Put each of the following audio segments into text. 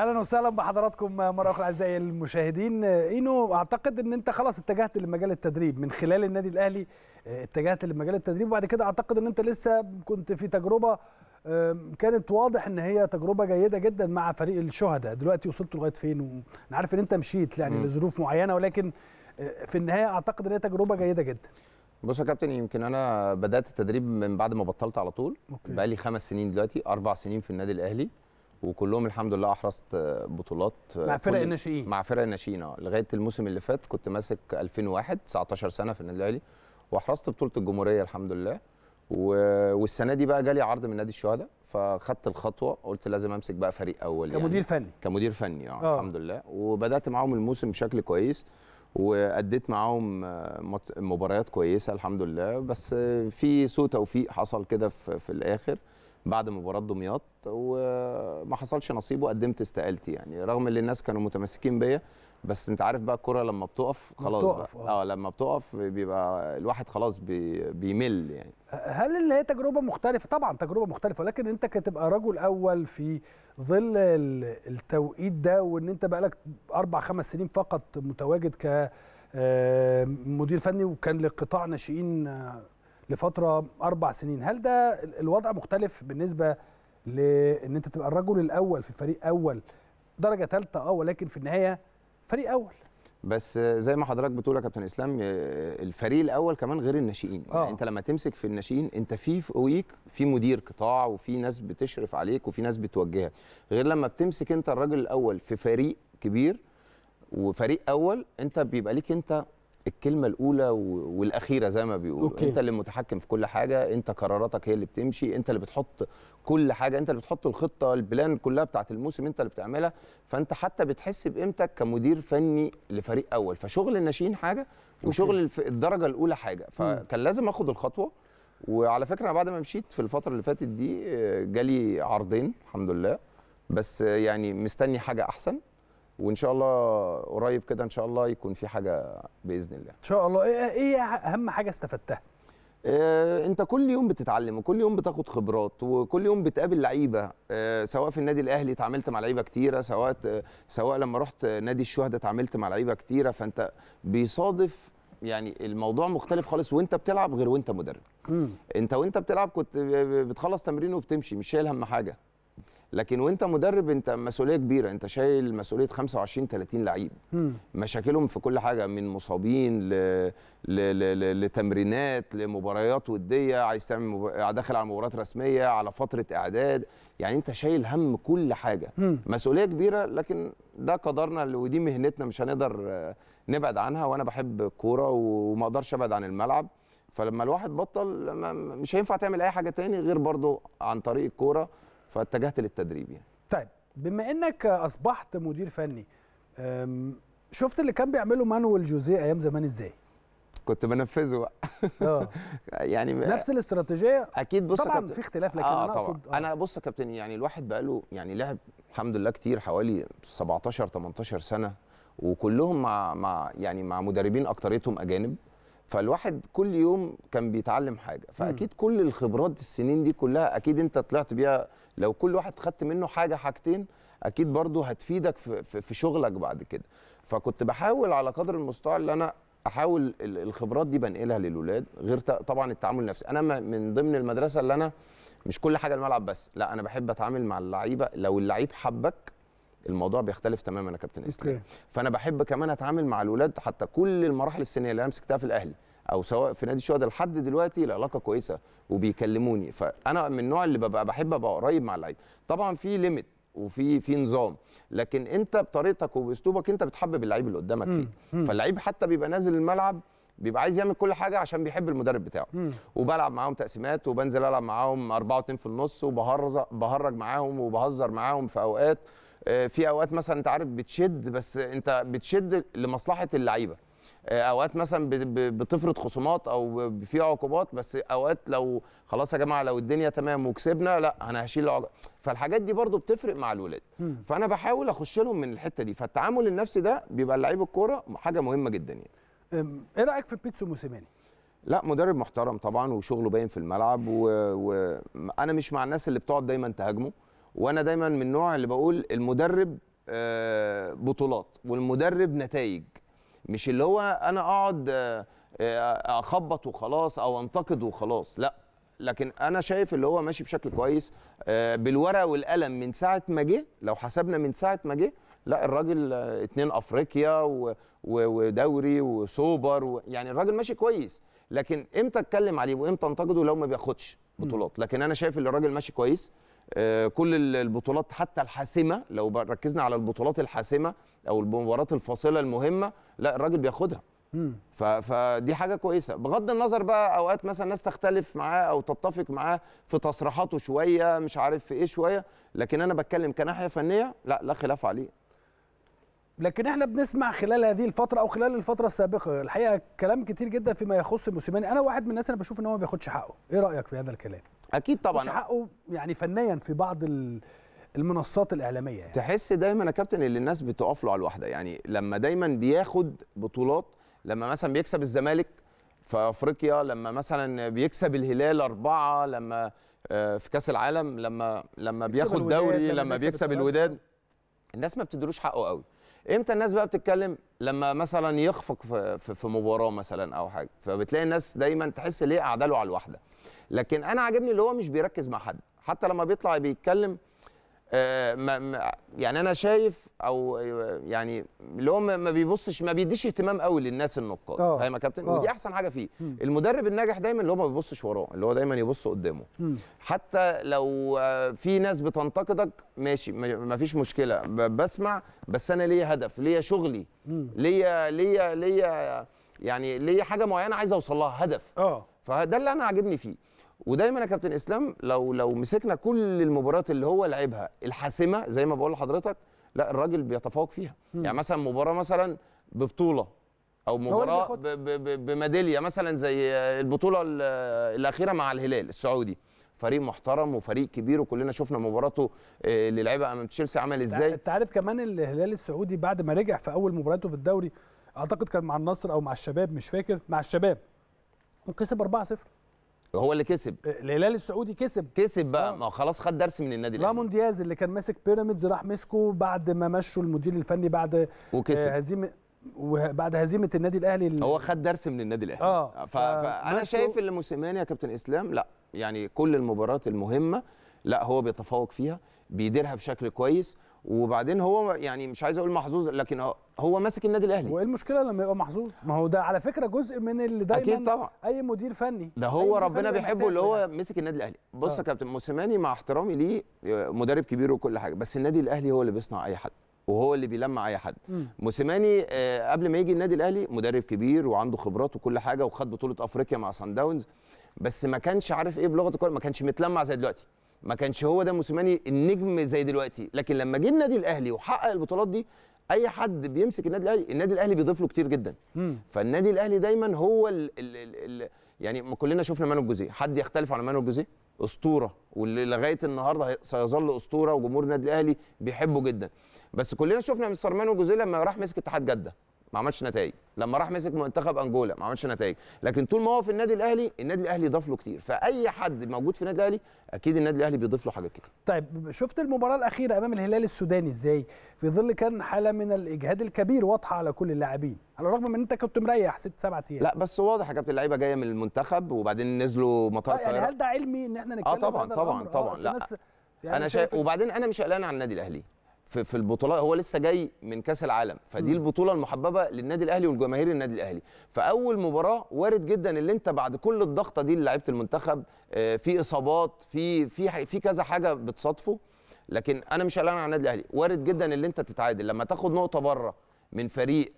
اهلا وسهلا بحضراتكم مره اخرى اعزائي المشاهدين اينو اعتقد ان انت خلاص اتجهت لمجال التدريب من خلال النادي الاهلي آه، اتجهت لمجال التدريب وبعد كده اعتقد ان انت لسه كنت في تجربه كانت واضح ان هي تجربه جيده جدا مع فريق الشهداء دلوقتي وصلت لغايه فين وانا عارف ان انت مشيت يعني لظروف معينه ولكن آه، في النهايه اعتقد ان هي تجربه جيده جدا بص يا كابتن يمكن انا بدات التدريب من بعد ما بطلت على طول بقى لي خمس سنين دلوقتي اربع سنين في النادي الاهلي وكلهم الحمد لله احرزت آه، بطولات آه، مع فرق الناشئين مع فرق الناشئين اه لغايه الموسم اللي فات كنت ماسك 2001 19 سنه في النادي الاهلي واحرزت بطوله الجمهوريه الحمد لله و... والسنه دي بقى جالي عرض من نادي الشهداء فخدت الخطوه قلت لازم امسك بقى فريق اول يعني. كمدير يعني. فني كمدير فني آه،, اه الحمد لله وبدات معاهم الموسم بشكل كويس واديت معاهم مباريات كويسه الحمد لله بس في سوء توفيق حصل كده في الاخر بعد مباراه دمياط وما حصلش نصيبه قدمت استقالتي يعني رغم ان الناس كانوا متمسكين بيا بس انت عارف بقى الكره لما بتقف خلاص بتقف بقى آه. اه لما بتقف بيبقى الواحد خلاص بي بيمل يعني هل اللي هي تجربه مختلفه طبعا تجربه مختلفه ولكن انت كتبقى رجل اول في ظل التوقيت ده وان انت بقالك اربع خمس سنين فقط متواجد ك آه، مدير فني وكان لقطاع ناشئين لفتره اربع سنين هل ده الوضع مختلف بالنسبه لان انت تبقى الرجل الاول في فريق اول درجه ثالثه اه ولكن في النهايه فريق اول بس زي ما حضرتك بتقول يا كابتن اسلام آه، الفريق الاول كمان غير الناشئين يعني آه. يعني انت لما تمسك في الناشئين انت في فوقيك في مدير قطاع وفي ناس بتشرف عليك وفي ناس بتوجهك غير لما بتمسك انت الراجل الاول في فريق كبير وفريق اول انت بيبقى ليك انت الكلمه الاولى والاخيره زي ما بيقولوا أوكي. انت اللي متحكم في كل حاجه انت قراراتك هي اللي بتمشي انت اللي بتحط كل حاجه انت اللي بتحط الخطه البلان كلها بتاعه الموسم انت اللي بتعملها فانت حتى بتحس بقيمتك كمدير فني لفريق اول فشغل الناشئين حاجه وشغل أوكي. الدرجه الاولى حاجه فكان لازم اخد الخطوه وعلى فكره انا بعد ما مشيت في الفتره اللي فاتت دي آه، جالي عرضين الحمد لله بس يعني مستني حاجه احسن وان شاء الله قريب كده ان شاء الله يكون في حاجه باذن الله ان شاء الله ايه ايه, إيه اهم حاجه استفدتها إيه انت كل يوم بتتعلم وكل يوم بتاخد خبرات وكل يوم بتقابل لعيبه إيه سواء في النادي الاهلي اتعاملت مع لعيبه كتيره سواء سواء لما رحت نادي الشهداء اتعاملت مع لعيبه كتيره فانت بيصادف يعني الموضوع مختلف خالص وانت بتلعب غير وانت مدرب انت وانت بتلعب كنت بتخلص تمرين وبتمشي مش شايل هم حاجه لكن وانت مدرب انت مسؤوليه كبيره انت شايل مسؤوليه 25 30 لعيب مشاكلهم في كل حاجه من مصابين ل... ل... ل... لتمرينات لمباريات وديه عايز تعمل مب... داخل على مباريات رسميه على فتره اعداد يعني انت شايل هم كل حاجه مسؤوليه كبيره لكن ده قدرنا ودي مهنتنا مش هنقدر نبعد عنها وانا بحب الكوره وما اقدرش ابعد عن الملعب فلما الواحد بطل مش هينفع تعمل اي حاجه تاني غير برضه عن طريق الكوره فاتجهت للتدريب يعني طيب بما انك اصبحت مدير فني شفت اللي كان بيعمله مانويل جوزيه ايام زمان ازاي كنت بنفذه بقى اه يعني نفس الاستراتيجيه اكيد بص طبعا كابتن... في اختلاف لكن آه انا اقصد آه. انا بص يا كابتن يعني الواحد بقى له يعني لعب الحمد لله كتير حوالي 17 18 سنه وكلهم مع مع يعني مع مدربين اكتريتهم اجانب فالواحد كل يوم كان بيتعلم حاجه فاكيد م. كل الخبرات السنين دي كلها اكيد انت طلعت بيها لو كل واحد خدت منه حاجه حاجتين اكيد برضو هتفيدك في, في شغلك بعد كده فكنت بحاول على قدر المستطاع اللي انا احاول الخبرات دي بنقلها للولاد غير طبعا التعامل النفسي انا من ضمن المدرسه اللي انا مش كل حاجه الملعب بس لا انا بحب اتعامل مع اللعيبه لو اللعيب حبك الموضوع بيختلف تماما يا كابتن اسلام فانا بحب كمان اتعامل مع الولاد حتى كل المراحل السنيه اللي انا مسكتها في الاهلي او سواء في نادي الشهداء لحد دلوقتي العلاقه كويسه وبيكلموني فانا من النوع اللي ببقى بحب ابقى قريب مع اللعيب طبعا في ليميت وفي في نظام لكن انت بطريقتك وباسلوبك انت بتحبب اللعيب اللي قدامك فيه فاللعيب حتى بيبقى نازل الملعب بيبقى عايز يعمل كل حاجه عشان بيحب المدرب بتاعه مم. وبلعب معاهم تقسيمات وبنزل العب معاهم أربعة واتنين في النص وبهرج بهرج معاهم وبهزر معاهم في اوقات آه، في اوقات مثلا انت عارف بتشد بس انت بتشد لمصلحه اللعيبه آه، اوقات مثلا بتفرض خصومات او في عقوبات بس اوقات لو خلاص يا جماعه لو الدنيا تمام وكسبنا لا انا هشيل فالحاجات دي برضو بتفرق مع الولاد فانا بحاول اخش لهم من الحته دي فالتعامل النفسي ده بيبقى لعيب الكوره حاجه مهمه جدا يعني ايه رايك في بيتسو موسيماني لا مدرب محترم طبعا وشغله باين في الملعب وانا و... مش مع الناس اللي بتقعد دايما تهاجمه وانا دايما من النوع اللي بقول المدرب آه، بطولات والمدرب نتائج مش اللي هو انا اقعد آه، آه، اخبط وخلاص او انتقد وخلاص لا لكن انا شايف اللي هو ماشي بشكل كويس آه، بالورقه والقلم من ساعه ما جه لو حسبنا من ساعه ما جه لا الراجل اتنين افريقيا ودوري وسوبر يعني الراجل ماشي كويس لكن امتى اتكلم عليه وامتى انتقده لو ما بياخدش بطولات لكن انا شايف ان الراجل ماشي كويس كل البطولات حتى الحاسمه لو ركزنا على البطولات الحاسمه او المباريات الفاصله المهمه لا الراجل بياخدها فدي حاجه كويسه بغض النظر بقى اوقات مثلا ناس تختلف معاه او تتفق معاه في تصريحاته شويه مش عارف في ايه شويه لكن انا بتكلم كناحيه فنيه لا لا خلاف عليه لكن احنا بنسمع خلال هذه الفتره او خلال الفتره السابقه الحقيقه كلام كتير جدا فيما يخص موسيماني انا واحد من الناس انا بشوف ان هو ما بياخدش حقه ايه رايك في هذا الكلام اكيد طبعا حقه يعني فنيا في بعض ال... المنصات الاعلاميه يعني. تحس دايما يا كابتن اللي الناس بتقف له على الواحده يعني لما دايما بياخد بطولات لما مثلا بيكسب الزمالك في افريقيا لما مثلا بيكسب الهلال اربعه لما آه، في كاس العالم لما لما بياخد دوري لما, لما بيكسب الوداد الناس ما بتدروش حقه قوي امتى الناس بقى بتتكلم لما مثلا يخفق في, في مباراه مثلا او حاجه فبتلاقي الناس دايما تحس ليه قاعده على الواحده لكن انا عاجبني اللي هو مش بيركز مع حد حتى لما بيطلع بيتكلم آه، ما يعني انا شايف او يعني اللي هو ما بيبصش ما بيديش اهتمام قوي للناس النقاد آه، فاهم يا كابتن آه. ودي احسن حاجه فيه مم. المدرب الناجح دايما اللي هو ما بيبصش وراه اللي هو دايما يبص قدامه مم. حتى لو في ناس بتنتقدك ماشي ما فيش مشكله بسمع بس انا ليا هدف ليا شغلي ليا ليا ليا يعني ليا حاجه معينه عايز اوصل لها هدف اه فده اللي انا عاجبني فيه ودايما يا كابتن اسلام لو لو مسكنا كل المباريات اللي هو لعبها الحاسمه زي ما بقول لحضرتك لا الراجل بيتفوق فيها يعني مثلا مباراه مثلا ببطوله او مباراه بميداليه مثلا زي البطوله الاخيره مع الهلال السعودي فريق محترم وفريق كبير وكلنا شفنا مباراته آه، اللي لعبها امام تشيلسي عمل ازاي انت عارف كمان الهلال السعودي بعد ما رجع في اول مباراته في الدوري اعتقد كان مع النصر او مع الشباب مش فاكر مع الشباب وكسب 4-0 هو اللي كسب آه، الهلال السعودي كسب كسب بقى آه. ما خلاص خد درس من النادي الاهلي رامون دياز اللي كان ماسك بيراميدز راح مسكه بعد ما مشوا المدير الفني بعد وكسب آه، هزيمه بعد هزيمه النادي الاهلي هو خد درس من النادي الاهلي اه فانا شايف ان موسيماني يا كابتن اسلام لا يعني كل المباريات المهمه لا هو بيتفوق فيها بيديرها بشكل كويس وبعدين هو يعني مش عايز اقول محظوظ لكن هو ماسك النادي الاهلي وايه المشكله لما يبقى محظوظ ما هو ده على فكره جزء من اللي دايما أكيد طبعا. اي مدير فني ده هو ربنا بيحبه اللي هو يعني. مسك النادي الاهلي بص يا آه. كابتن موسيماني مع احترامي ليه آه، مدرب كبير وكل حاجه بس النادي الاهلي هو اللي بيصنع اي حد وهو اللي بيلمع اي حد موسيماني آه قبل ما يجي النادي الاهلي مدرب كبير وعنده خبرات وكل حاجه وخد بطوله افريقيا مع سان داونز بس ما كانش عارف ايه بلغه الكوره ما كانش متلمع زي دلوقتي ما كانش هو ده موسيماني النجم زي دلوقتي لكن لما جه النادي الاهلي وحقق البطولات دي اي حد بيمسك النادي الاهلي النادي الاهلي بيضيف له كتير جدا مم. فالنادي الاهلي دايما هو الـ الـ الـ الـ يعني ما كلنا شفنا مانو الجوزيه حد يختلف على مانو الجوزيه اسطوره واللي لغايه النهارده سيظل اسطوره وجمهور النادي الاهلي بيحبه جدا بس كلنا شفنا مستر مانو الجوزيه لما راح مسك اتحاد جده ما عملش نتائج لما راح مسك منتخب انجولا ما عملش نتائج لكن طول ما هو في النادي الاهلي النادي الاهلي ضاف له كتير فاي حد موجود في النادي الاهلي اكيد النادي الاهلي بيضيف له حاجات كتير طيب شفت المباراه الاخيره امام الهلال السوداني ازاي في ظل كان حاله من الاجهاد الكبير واضحه على كل اللاعبين على الرغم من ان انت كنت مريح ست سبع ايام لا بس واضح يا كابتن اللعيبه جايه من المنتخب وبعدين نزلوا مطار طيب يعني هل ده علمي ان احنا آه، نتكلم اه طبعا طبعا طبعا لا يعني انا شايف وبعدين انا مش قلقان على النادي الاهلي في في البطولات هو لسه جاي من كاس العالم فدي البطوله المحببه للنادي الاهلي والجماهير النادي الاهلي فاول مباراه وارد جدا ان انت بعد كل الضغطه دي لعيبه المنتخب آه، في اصابات في في في كذا حاجه بتصادفه لكن انا مش قلقان على النادي الاهلي وارد جدا ان انت تتعادل لما تاخد نقطه بره من فريق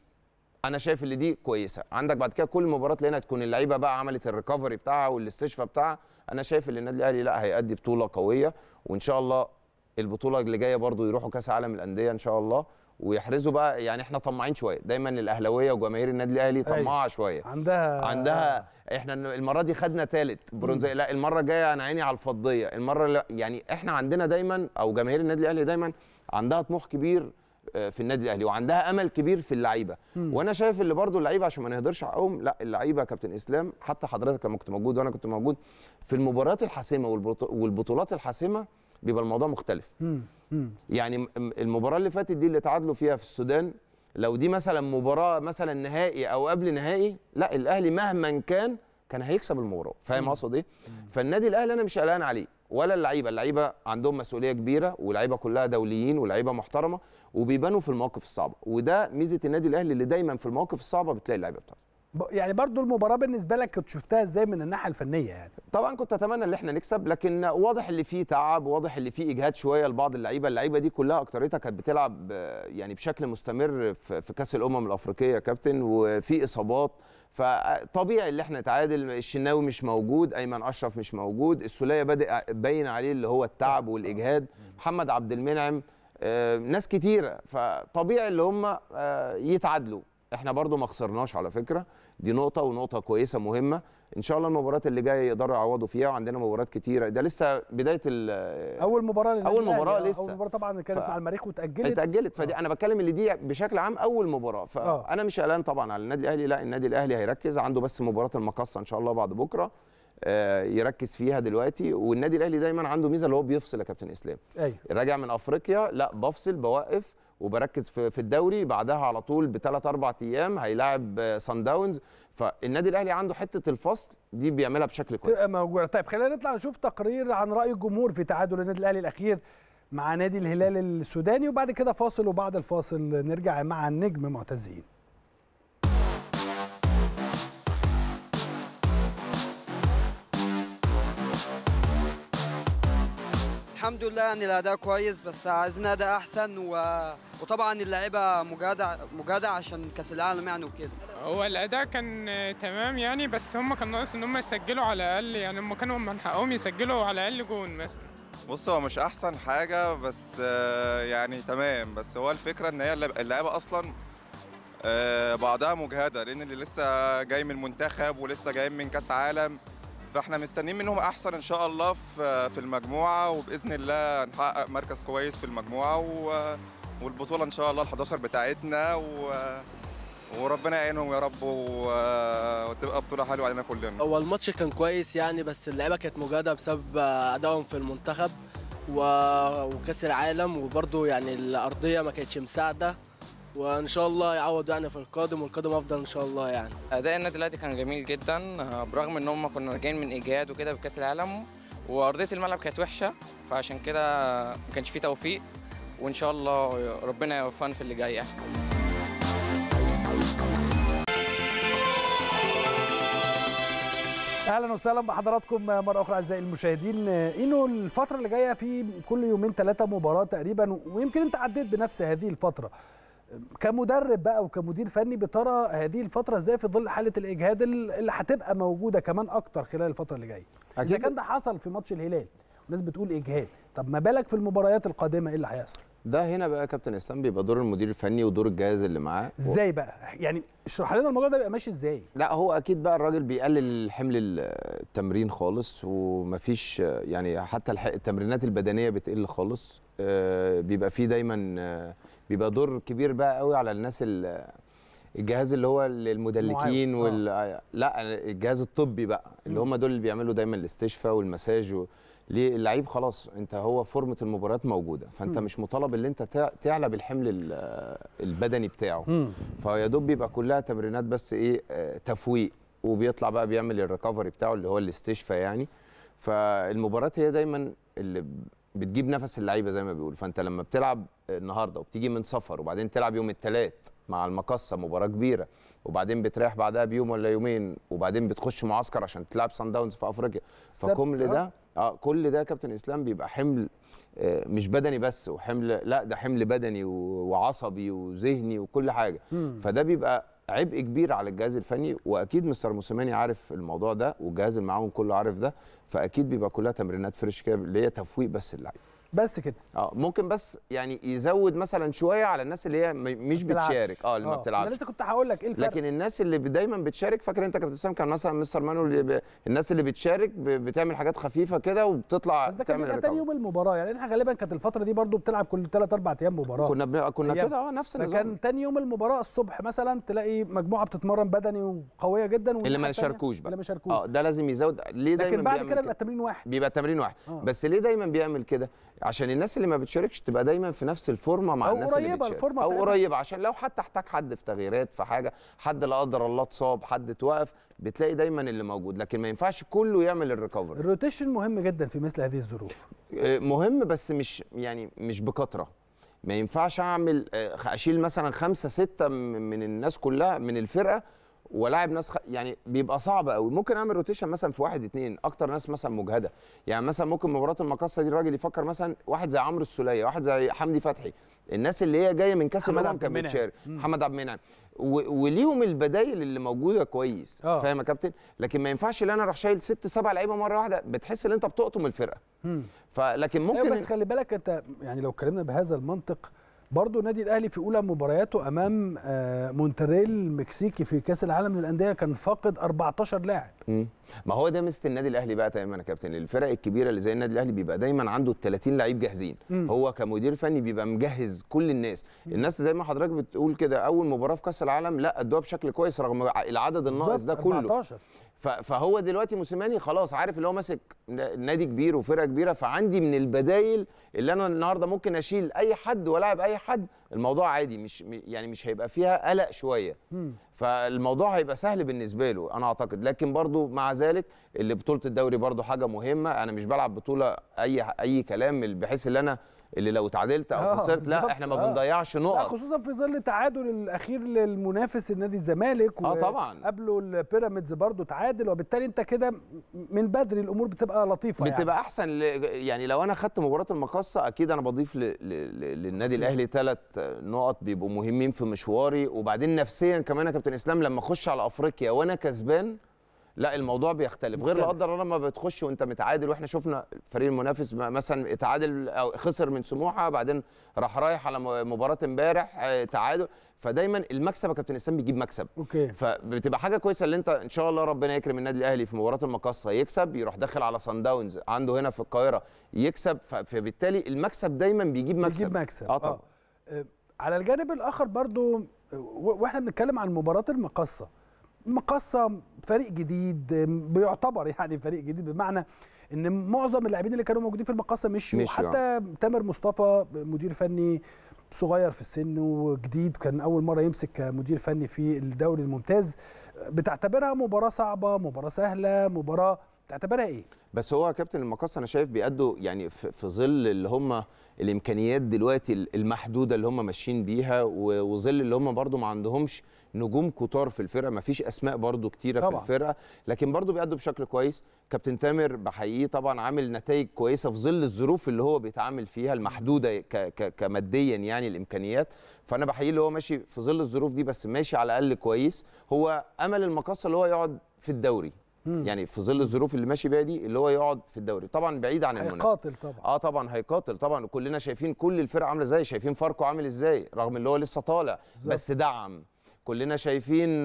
انا شايف ان دي كويسه عندك بعد كده كل مباراه لقينا تكون اللعيبه بقى عملت الريكفري بتاعها والاستشفاء بتاعها انا شايف ان النادي الاهلي لا هيأدي بطوله قويه وان شاء الله البطوله اللي جايه برضو يروحوا كاس عالم الانديه ان شاء الله ويحرزوا بقى يعني احنا طماعين شويه دايما الاهلاويه وجماهير النادي الاهلي أيوة. طماعه شويه عندها عندها آه. احنا المره دي خدنا ثالث برونزيه لا المره الجايه انا عيني على الفضيه المره اللي يعني احنا عندنا دايما او جماهير النادي الاهلي دايما عندها طموح كبير آه، في النادي الاهلي وعندها امل كبير في اللعيبه وانا شايف اللي برضو اللعيبه عشان ما نهدرش حقهم لا اللعيبه كابتن اسلام حتى حضرتك لما كنت موجود وانا كنت موجود في المباريات الحاسمه والبطولات الحاسمه بيبقى الموضوع مختلف يعني المباراه اللي فاتت دي اللي تعادلوا فيها في السودان لو دي مثلا مباراه مثلا نهائي او قبل نهائي لا الاهلي مهما كان كان هيكسب المباراه فاهم اقصد ايه فالنادي الاهلي انا مش قلقان عليه ولا اللعيبه اللعيبه عندهم مسؤوليه كبيره واللعيبه كلها دوليين ولاعيبه محترمه وبيبانوا في المواقف الصعبه وده ميزه النادي الاهلي اللي دايما في المواقف الصعبه بتلاقي اللعيبه بتاعته يعني برضو المباراه بالنسبه لك كنت شفتها ازاي من الناحيه الفنيه يعني طبعا كنت اتمنى ان احنا نكسب لكن واضح اللي فيه تعب واضح اللي فيه اجهاد شويه لبعض اللعيبه اللعيبه دي كلها اكتريتها كانت بتلعب يعني بشكل مستمر في كاس الامم الافريقيه يا كابتن وفي اصابات فطبيعي اللي احنا نتعادل الشناوي مش موجود ايمن اشرف مش موجود السوليه بادئ باين عليه اللي هو التعب والاجهاد محمد عبد المنعم آه، ناس كتيره فطبيعي اللي هم آه، يتعادلوا احنا برضو ما خسرناش على فكره دي نقطه ونقطه كويسه مهمه ان شاء الله المباريات اللي جايه يقدروا يعوضوا فيها وعندنا مباريات كتيره ده لسه بدايه ال اول مباراه اول يعني، مباراه لسه اول مباراه طبعا كانت ف... مع المريخ واتاجلت اتاجلت فدي آه. انا بتكلم اللي دي بشكل عام اول مباراه فانا آه. مش قلقان طبعا على النادي الاهلي لا النادي الاهلي هيركز عنده بس مباراه المقصه ان شاء الله بعد بكره آه، يركز فيها دلوقتي والنادي الاهلي دايما عنده ميزه اللي هو بيفصل يا كابتن اسلام أيوه. راجع من افريقيا لا بفصل بوقف وبركز في الدوري بعدها على طول بثلاث اربع ايام هيلاعب سان داونز فالنادي الاهلي عنده حته الفصل دي بيعملها بشكل كويس تبقى موجوده طيب خلينا نطلع نشوف تقرير عن راي الجمهور في تعادل النادي الاهلي الاخير مع نادي الهلال السوداني وبعد كده فاصل وبعد الفاصل نرجع مع النجم معتزين الحمد لله يعني الاداء كويس بس عايزين اداء احسن و... وطبعا اللعيبه مجادع مجادع عشان كاس العالم يعني وكده هو الاداء كان تمام يعني بس هم كان ناقص ان هم يسجلوا على الاقل يعني هم كانوا من حقهم يسجلوا على الاقل جون مثلا بص هو مش احسن حاجه بس آه، يعني تمام بس هو الفكره ان هي اللعيبه اصلا آه، بعضها مجهده لان اللي لسه جاي من منتخب ولسه جاي من كاس عالم فاحنا مستنيين منهم احسن ان شاء الله في في المجموعه وباذن الله نحقق مركز كويس في المجموعه والبطوله ان شاء الله ال11 بتاعتنا و... وربنا يعينهم يا رب وتبقى بطوله حلوه علينا كلنا هو الماتش كان كويس يعني بس اللعيبه كانت مجهده بسبب ادائهم في المنتخب وكاس العالم وبرده يعني الارضيه ما كانتش مساعده وان شاء الله يعوض يعني في القادم والقادم افضل ان شاء الله يعني ادائنا دلوقتي كان جميل جدا برغم ان هم كنا راجعين من ايجاد وكده بكاس العالم وارضيه الملعب كانت وحشه فعشان كده ما كانش فيه توفيق وان شاء الله ربنا يوفقنا في اللي جاي يعني. اهلا وسهلا بحضراتكم مره اخرى اعزائي المشاهدين انه الفتره اللي جايه في كل يومين ثلاثه مباراه تقريبا ويمكن انت عديت بنفس هذه الفتره كمدرب بقى وكمدير فني بترى هذه الفتره ازاي في ظل حاله الاجهاد اللي هتبقى موجوده كمان اكتر خلال الفتره اللي جايه اذا كان ده حصل في ماتش الهلال والناس بتقول اجهاد طب ما بالك في المباريات القادمه ايه اللي هيحصل ده هنا بقى يا كابتن اسلام بيبقى دور المدير الفني ودور الجهاز اللي معاه ازاي بقى يعني اشرح لنا الموضوع ده بيبقى ماشي ازاي لا هو اكيد بقى الراجل بيقلل حمل التمرين خالص ومفيش يعني حتى التمرينات البدنيه بتقل خالص آه، بيبقى فيه دايما آه، بيبقى دور كبير بقى قوي على الناس الجهاز اللي هو المدلكين وال... اه. لا الجهاز الطبي بقى اللي هم دول اللي بيعملوا دايما الاستشفاء والمساج و... ليه اللعيب خلاص انت هو فورمه المباريات موجوده فانت مم. مش مطالب ان انت تعلى بالحمل البدني بتاعه فيا دوب بيبقى كلها تمرينات بس ايه تفويق وبيطلع بقى بيعمل الريكفري بتاعه اللي هو الاستشفاء يعني فالمباريات هي دايما اللي بتجيب نفس اللعيبه زي ما بيقولوا فانت لما بتلعب النهارده وبتيجي من سفر وبعدين تلعب يوم الثلاث مع المقصه مباراه كبيره وبعدين بتريح بعدها بيوم ولا يومين وبعدين بتخش معسكر عشان تلعب سان داونز في افريقيا فكل آه. ده اه كل ده كابتن اسلام بيبقى حمل آه، مش بدني بس وحمل لا ده حمل بدني وعصبي وذهني وكل حاجه فده بيبقى عبء كبير على الجهاز الفني واكيد مستر موسيماني عارف الموضوع ده والجهاز المعاون كله عارف ده فاكيد بيبقى كلها تمرينات فريش كده اللي هي تفويق بس اللعيبه بس كده اه ممكن بس يعني يزود مثلا شويه على الناس اللي هي مش بتشارك اه اللي ما آه، بتلعبش انا لسه كنت هقول لك ايه الفرق لكن الناس اللي دايما بتشارك فاكر انت كابتن اسلام كان مثلا مستر مانو اللي ب... الناس اللي بتشارك ب... بتعمل حاجات خفيفه كده وبتطلع بس ده كان تاني يوم المباراه يعني احنا غالبا كانت الفتره دي برضو بتلعب كل ثلاث اربع ايام مباراه كنا ب... كنا كده اه نفس النظام فكان تاني يوم المباراه الصبح مثلا تلاقي مجموعه بتتمرن بدني وقويه جدا اللي ما شاركوش بقى اللي ما شاركوش اه ده لازم يزود ليه دايما لكن بعد كده بيبقى التمرين واحد بيبقى التمرين واحد آه. بس ليه دايما بيعمل كده عشان الناس اللي ما بتشاركش تبقى دايما في نفس الفورمه مع الناس اللي بتشارك الفورمة او قريبه عشان لو حتى احتاج حد في تغييرات في حاجه حد لا قدر الله اتصاب حد اتوقف بتلاقي دايما اللي موجود لكن ما ينفعش كله يعمل الريكفري الروتيشن مهم جدا في مثل هذه الظروف آه، مهم بس مش يعني مش بكثره ما ينفعش اعمل آه، اشيل مثلا خمسه سته من الناس كلها من الفرقه ولاعب ناس خ... يعني بيبقى صعب قوي ممكن اعمل روتيشن مثلا في واحد اتنين اكتر ناس مثلا مجهده يعني مثلا ممكن مباراه المقاصه دي الراجل يفكر مثلا واحد زي عمرو السوليه واحد زي حمدي فتحي الناس اللي هي جايه من كاس الامم كان بتشارك محمد عبد المنعم وليهم البدايل اللي موجوده كويس آه. فاهم يا كابتن لكن ما ينفعش ان انا اروح شايل ست سبع لعيبه مره واحده بتحس ان انت بتقطم الفرقه فلكن ممكن أيوة، بس خلي بالك انت يعني لو اتكلمنا بهذا المنطق برضو النادي الاهلي في اولى مبارياته امام آه، مونتريل المكسيكي في كاس العالم للانديه كان فاقد 14 لاعب ما هو ده ميزه النادي الاهلي بقى تماما يا كابتن الفرق الكبيره اللي زي النادي الاهلي بيبقى دايما عنده 30 لعيب جاهزين مم. هو كمدير فني بيبقى مجهز كل الناس مم. الناس زي ما حضرتك بتقول كده اول مباراه في كاس العالم لا ادوها بشكل كويس رغم العدد الناقص ده كله 14. فهو دلوقتي موسيماني خلاص عارف اللي هو ماسك نادي كبير وفرقه كبيره فعندي من البدايل اللي انا النهارده ممكن اشيل اي حد والعب اي حد الموضوع عادي مش يعني مش هيبقى فيها قلق شويه فالموضوع هيبقى سهل بالنسبه له انا اعتقد لكن برضو مع ذلك اللي بطوله الدوري برضو حاجه مهمه انا مش بلعب بطوله اي اي كلام بحيث ان انا اللي لو تعادلت او آه، خسرت لا احنا ما بنضيعش آه. نقط خصوصا في ظل التعادل الاخير للمنافس النادي الزمالك اه طبعا قبله البيراميدز برضه تعادل وبالتالي انت كده من بدري الامور بتبقى لطيفه يعني. بتبقى يعني. احسن ل... يعني لو انا خدت مباراه المقصه اكيد انا بضيف ل... ل... للنادي الاهلي ثلاث نقط بيبقوا مهمين في مشواري وبعدين نفسيا كمان يا كابتن اسلام لما اخش على افريقيا وانا كسبان لا الموضوع بيختلف غير لا قدر الله لما بتخش وانت متعادل واحنا شفنا الفريق المنافس مثلا اتعادل او خسر من سموحه بعدين راح رايح على مباراه امبارح آه، تعادل فدايما المكسب يا كابتن اسلام بيجيب مكسب اوكي فبتبقى حاجه كويسه اللي انت ان شاء الله ربنا يكرم النادي الاهلي في مباراه المقاصه يكسب يروح داخل على سان داونز عنده هنا في القاهره يكسب فبالتالي المكسب دايما بيجيب مكسب بيجيب مكسب آه،, اه طبعا آه، على الجانب الاخر برضو واحنا بنتكلم عن مباراه المقاصه مقصه فريق جديد بيعتبر يعني فريق جديد بمعنى ان معظم اللاعبين اللي كانوا موجودين في المقصه مشوا حتى تامر مصطفى مدير فني صغير في السن وجديد كان اول مره يمسك مدير فني في الدوري الممتاز بتعتبرها مباراه صعبه مباراه سهله مباراه تعتبرها ايه بس هو كابتن المقصه انا شايف بيأدوا يعني في ظل اللي هم الامكانيات دلوقتي المحدوده اللي هم ماشيين بيها وظل اللي هم برضو ما عندهمش نجوم كتار في الفرقه ما فيش اسماء برده كتيره طبعًا. في الفرقه لكن برده بيأدوا بشكل كويس كابتن تامر بحقيقي طبعا عامل نتائج كويسه في ظل الظروف اللي هو بيتعامل فيها المحدوده ك ك كماديا يعني الامكانيات فانا بحييه اللي هو ماشي في ظل الظروف دي بس ماشي على الاقل كويس هو امل المقصه اللي هو يقعد في الدوري يعني في ظل الظروف اللي ماشي بيها دي اللي هو يقعد في الدوري طبعا بعيد عن المنافسه هيقاتل طبعا اه طبعا هيقاتل طبعا كلنا شايفين كل الفرقه عامله ازاي شايفين فاركو عامل ازاي رغم اللي هو لسه طالع بس دعم كلنا شايفين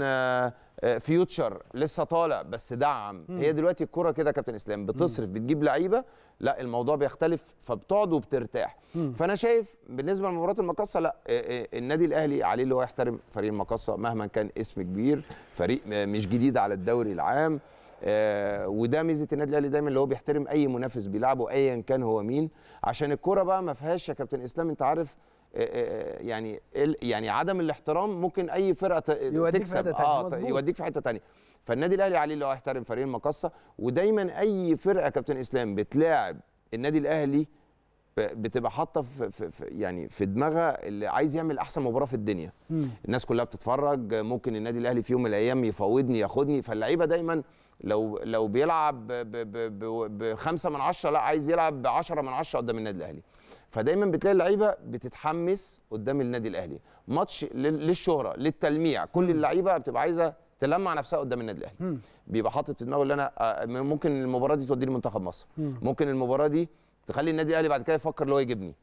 فيوتشر آه، آه، لسه طالع بس دعم م. هي دلوقتي الكره كده كابتن اسلام بتصرف م. بتجيب لعيبه لا الموضوع بيختلف فبتقعد وبترتاح م. فانا شايف بالنسبه لمباراه المقصه لا آه، النادي الاهلي عليه اللي هو يحترم فريق المقصه مهما كان اسم كبير فريق مش جديد على الدوري العام وده ميزه النادي الاهلي دايما اللي هو بيحترم اي منافس بيلعبه ايا كان هو مين عشان الكوره بقى ما فيهاش يا كابتن اسلام انت عارف آه، آه، آه، يعني يعني عدم الاحترام ممكن اي فرقه يوديك تكسب اه يوديك في حته ثانيه فالنادي الاهلي عليه اللي هو يحترم فريق المقصه ودايما اي فرقه كابتن اسلام بتلاعب النادي الاهلي بتبقى حاطه في, في, في يعني في دماغها اللي عايز يعمل احسن مباراه في الدنيا م. الناس كلها بتتفرج ممكن النادي الاهلي في يوم من الايام يفاوضني ياخدني فاللعيبه دايما لو لو بيلعب بخمسة من عشرة لا عايز يلعب بعشرة من عشرة قدام النادي الاهلي فدايما بتلاقي اللعيبه بتتحمس قدام النادي الاهلي ماتش للشهره للتلميع كل اللعيبه بتبقى عايزه تلمع نفسها قدام النادي الاهلي بيبقى حاطط في دماغه ان انا آه، ممكن المباراه دي توديني منتخب مصر ممكن المباراه دي تخلي النادي الاهلي بعد كده يفكر ان هو يجيبني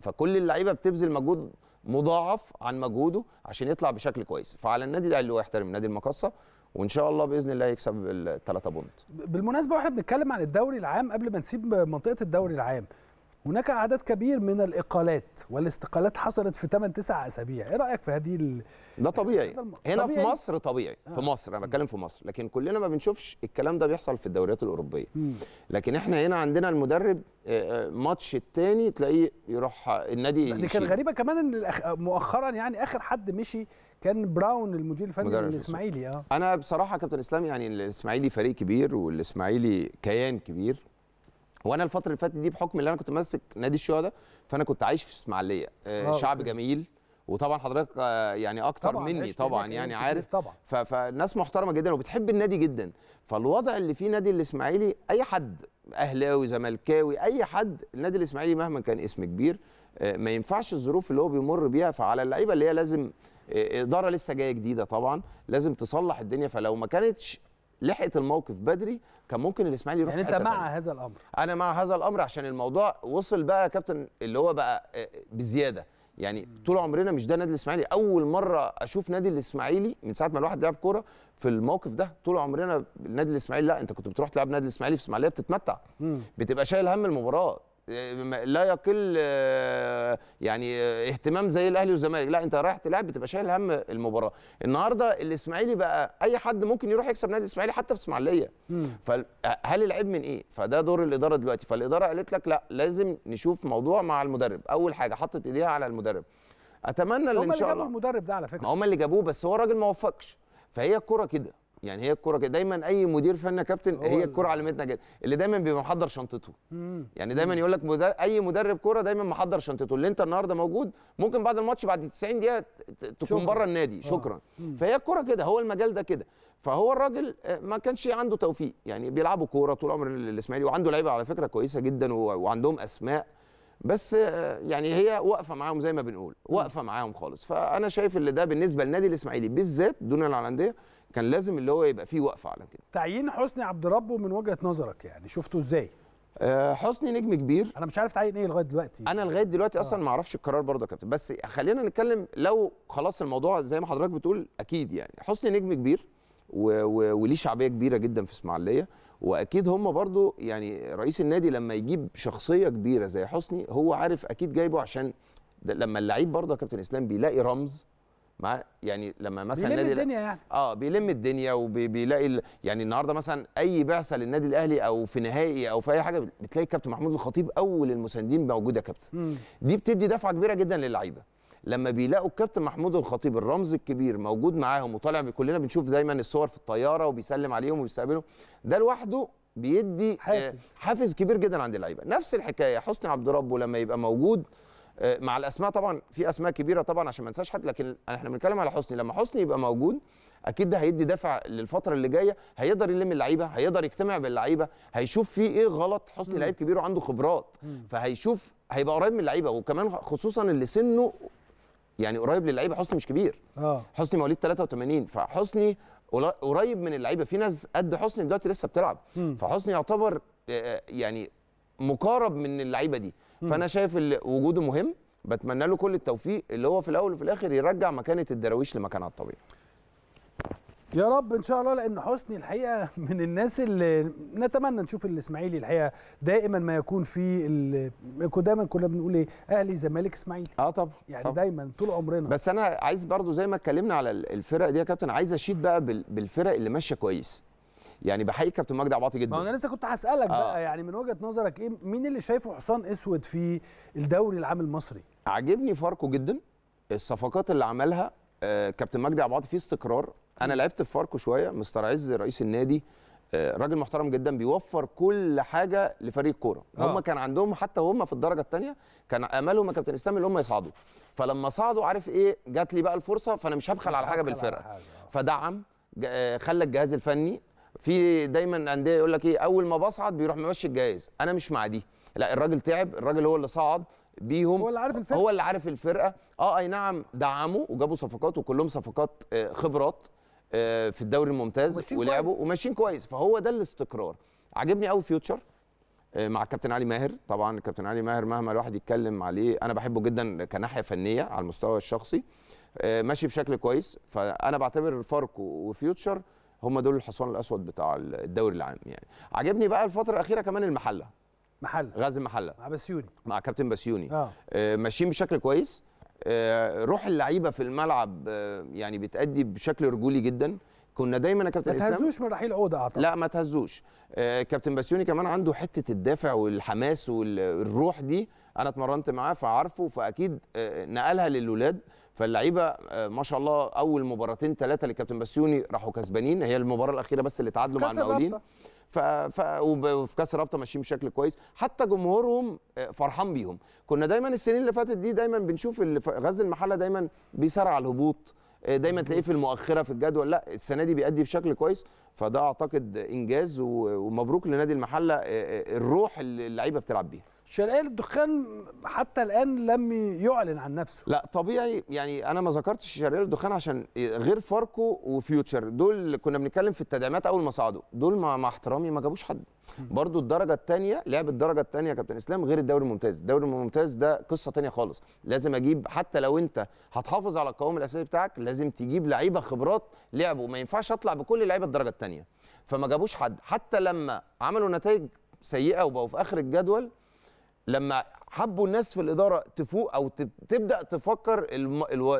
فكل اللعيبه بتبذل مجهود مضاعف عن مجهوده عشان يطلع بشكل كويس فعلى النادي الاهلي هو يحترم نادي المقصه وان شاء الله باذن الله يكسب الثلاثه بونت بالمناسبه واحنا بنتكلم عن الدوري العام قبل ما نسيب منطقه الدوري العام هناك عدد كبير من الاقالات والاستقالات حصلت في 8 9 اسابيع ايه رايك في هذه ال... ده طبيعي هنا طبيعي. في مصر طبيعي آه. في مصر انا بتكلم في مصر لكن كلنا ما بنشوفش الكلام ده بيحصل في الدوريات الاوروبيه م. لكن احنا هنا عندنا المدرب آه، آه، ماتش الثاني تلاقيه يروح النادي دي كان غريبه كمان ان مؤخرا يعني اخر حد مشي كان براون المدير الفني الاسماعيلي اه انا بصراحه كابتن اسلام يعني الاسماعيلي فريق كبير والاسماعيلي كيان كبير هو انا الفتره اللي فاتت دي بحكم اللي انا كنت ماسك نادي الشهداء فانا كنت عايش في الاسماعيليه آه، آه، شعب جميل وطبعا حضرتك آه، يعني اكتر طبعًا مني طبعا يعني عارف طبعا فالناس محترمه جدا وبتحب النادي جدا فالوضع اللي فيه نادي الاسماعيلي اي حد اهلاوي زملكاوي اي حد النادي الاسماعيلي مهما كان اسم كبير ما ينفعش الظروف اللي هو بيمر بيها فعلى اللعيبه اللي هي لازم اداره لسه جايه جديده طبعا لازم تصلح الدنيا فلو ما كانتش لحقت الموقف بدري كان ممكن الاسماعيلي يروح يعني انت مع تانية. هذا الامر انا مع هذا الامر عشان الموضوع وصل بقى يا كابتن اللي هو بقى آه، آه، بزياده يعني طول عمرنا مش ده نادي الاسماعيلي اول مره اشوف نادي الاسماعيلي من ساعه ما الواحد لعب كوره في الموقف ده طول عمرنا النادي الاسماعيلي لا انت كنت بتروح تلعب نادي الاسماعيلي في اسماعيليه بتتمتع بتبقى شايل هم المباراه لا يقل آه، يعني آه، اهتمام زي الاهلي والزمالك لا انت رايح تلعب بتبقى شايل هم المباراه النهارده الاسماعيلي بقى اي حد ممكن يروح يكسب نادي الاسماعيلي حتى في اسماعيليه فهل العيب من ايه فده دور الاداره دلوقتي فالاداره قالت لك لا لازم نشوف موضوع مع المدرب اول حاجه حطت ايديها على المدرب اتمنى ان شاء الله هم اللي جابوا المدرب ده على فكره هم اللي جابوه بس هو راجل ما وفقش فهي الكوره كده يعني هي الكره كده دايما اي مدير فني كابتن هي الكره علمتنا كده اللي دايما بيبقى محضر شنطته يعني دايما يقول لك اي مدرب كوره دايما محضر شنطته اللي انت النهارده موجود ممكن بعد الماتش بعد 90 دقيقه تكون بره النادي آه. شكرا فهي الكره كده هو المجال ده كده فهو الراجل آه، ما كانش عنده توفيق يعني بيلعبوا كوره طول عمر الاسماعيلي وعنده لعيبه على فكره كويسه جدا وعندهم اسماء بس آه، يعني هي واقفه معاهم زي ما بنقول واقفه معاهم خالص فانا شايف ان ده بالنسبه للنادي الاسماعيلي بالذات دون العلنديه كان لازم اللي هو يبقى فيه وقفه على كده تعيين حسني عبد ربه من وجهه نظرك يعني شفته ازاي آه، حسني نجم كبير انا مش عارف تعين ايه لغايه دلوقتي انا لغايه دلوقتي آه. اصلا ما اعرفش القرار برضه يا كابتن بس خلينا نتكلم لو خلاص الموضوع زي ما حضرتك بتقول اكيد يعني حسني نجم كبير و... و... وليه شعبيه كبيره جدا في اسماعيليه واكيد هم برضه يعني رئيس النادي لما يجيب شخصيه كبيره زي حسني هو عارف اكيد جايبه عشان لما اللعيب برضه كابتن اسلام بيلاقي رمز مع يعني لما مثلا بيلم النادي الدنيا يعني اه بيلم الدنيا وبيلاقي يعني النهارده مثلا اي بعثه للنادي الاهلي او في نهائي او في اي حاجه بتلاقي كابتن محمود الخطيب اول المساندين موجوده كابتن دي بتدي دفعه كبيره جدا للعيبه لما بيلاقوا الكابتن محمود الخطيب الرمز الكبير موجود معاهم وطالع كلنا بنشوف دايما الصور في الطياره وبيسلم عليهم وبيستقبلهم ده لوحده بيدي آه، حافز, حافز كبير جدا عند اللعيبه نفس الحكايه حسني عبد ربه لما يبقى موجود آه، مع الاسماء طبعا في اسماء كبيره طبعا عشان ما انساش حد لكن احنا بنتكلم على حسني لما حسني يبقى موجود اكيد ده هيدي دفع للفتره اللي جايه هيقدر يلم اللعيبه هيقدر يجتمع باللعيبه هيشوف في ايه غلط حسني لعيب كبير وعنده خبرات فهيشوف هيبقى قريب من اللعيبه وكمان خصوصا اللي سنه يعني قريب للعيبه حسني مش كبير آه. حسني مواليد 83 فحسني قريب من اللعيبه في ناس قد حسني دلوقتي لسه بتلعب فحسني يعتبر آه، آه، يعني مقارب من اللعيبه دي فانا شايف وجوده مهم بتمنى له كل التوفيق اللي هو في الاول وفي الاخر يرجع مكانه الدراويش لمكانها الطبيعي يا رب ان شاء الله لان حسني الحقيقه من الناس اللي نتمنى نشوف الاسماعيلي الحقيقه دايما ما يكون في ال... دايما كنا بنقول ايه اهلي زمالك اسماعيلي اه طبعا يعني طبعا. دايما طول عمرنا بس انا عايز برضو زي ما اتكلمنا على الفرق دي يا كابتن عايز اشيد بقى بالفرق اللي ماشيه كويس يعني بحيي كابتن مجدي عباطي جدا ما انا لسه كنت هسالك آه. بقى يعني من وجهه نظرك ايه مين اللي شايفه حصان اسود في الدوري العام المصري عاجبني فاركو جدا الصفقات اللي عملها آه كابتن مجدي عباطي فيه استقرار انا لعبت في فاركو شويه مستر عز رئيس النادي آه راجل محترم جدا بيوفر كل حاجه لفريق الكوره آه. هم كان عندهم حتى هم في الدرجه الثانيه كان امالهم يا كابتن اسلام ان هم يصعدوا فلما صعدوا عارف ايه جات لي بقى الفرصه فانا مش هبخل على حاجه بالفرقه آه. فدعم خلى الجهاز الفني في دايما انديه يقول لك ايه اول ما بصعد بيروح ممشي الجهاز انا مش مع دي لا الراجل تعب الراجل هو اللي صعد بيهم هو اللي عارف الفرقه هو اللي عارف الفرقه اه اي نعم دعموا وجابوا صفقات وكلهم صفقات آه، خبرات آه، في الدوري الممتاز ولعبوا وماشيين كويس فهو ده الاستقرار عجبني قوي فيوتشر آه، مع الكابتن علي ماهر طبعا الكابتن علي ماهر مهما الواحد يتكلم عليه انا بحبه جدا كناحيه فنيه على المستوى الشخصي ماشي بشكل كويس فانا بعتبر فاركو وفيوتشر هم دول الحصان الاسود بتاع الدوري العام يعني عجبني بقى الفتره الاخيره كمان المحله محل غازي المحله مع بسيوني مع كابتن بسيوني آه. آه ماشيين بشكل كويس آه روح اللعيبه في الملعب آه يعني بتأدي بشكل رجولي جدا كنا دايما يا كابتن اسلام ما تهزوش من رحيل عوده اعتقد لا ما تهزوش آه كابتن بسيوني كمان عنده حته الدافع والحماس والروح دي انا اتمرنت معاه فعارفه فاكيد آه نقلها للولاد فاللعيبه آه، ما شاء الله اول مباراتين ثلاثه للكابتن بسيوني راحوا كسبانين هي المباراه الاخيره بس اللي تعادلوا مع المقاولين ف... ف... وفي كاس الرابطه ماشيين بشكل كويس حتى جمهورهم آه، فرحان بيهم كنا دايما السنين اللي فاتت دي دايما بنشوف غزل المحله دايما بيسارع الهبوط آه، دايما تلاقيه في المؤخره في الجدول لا السنه دي بيأدي بشكل كويس فده اعتقد انجاز ومبروك لنادي المحله الروح اللي اللعيبه بتلعب بيها شرقية للدخان حتى الان لم يعلن عن نفسه لا طبيعي يعني انا ما ذكرتش شرقية للدخان عشان غير فاركو وفيوتشر دول كنا بنتكلم في التدعيمات اول ما صعدوا دول مع احترامي ما جابوش حد برضو الدرجه الثانيه لعب الدرجه الثانيه يا كابتن اسلام غير الدوري الممتاز الدوري الممتاز ده قصه ثانيه خالص لازم اجيب حتى لو انت هتحافظ على القوام الاساسي بتاعك لازم تجيب لعيبه خبرات لعبوا ما ينفعش اطلع بكل لعيبه الدرجه الثانيه فما جابوش حد حتى لما عملوا نتائج سيئه وبقوا في اخر الجدول لما حبوا الناس في الاداره تفوق او تبدا تفكر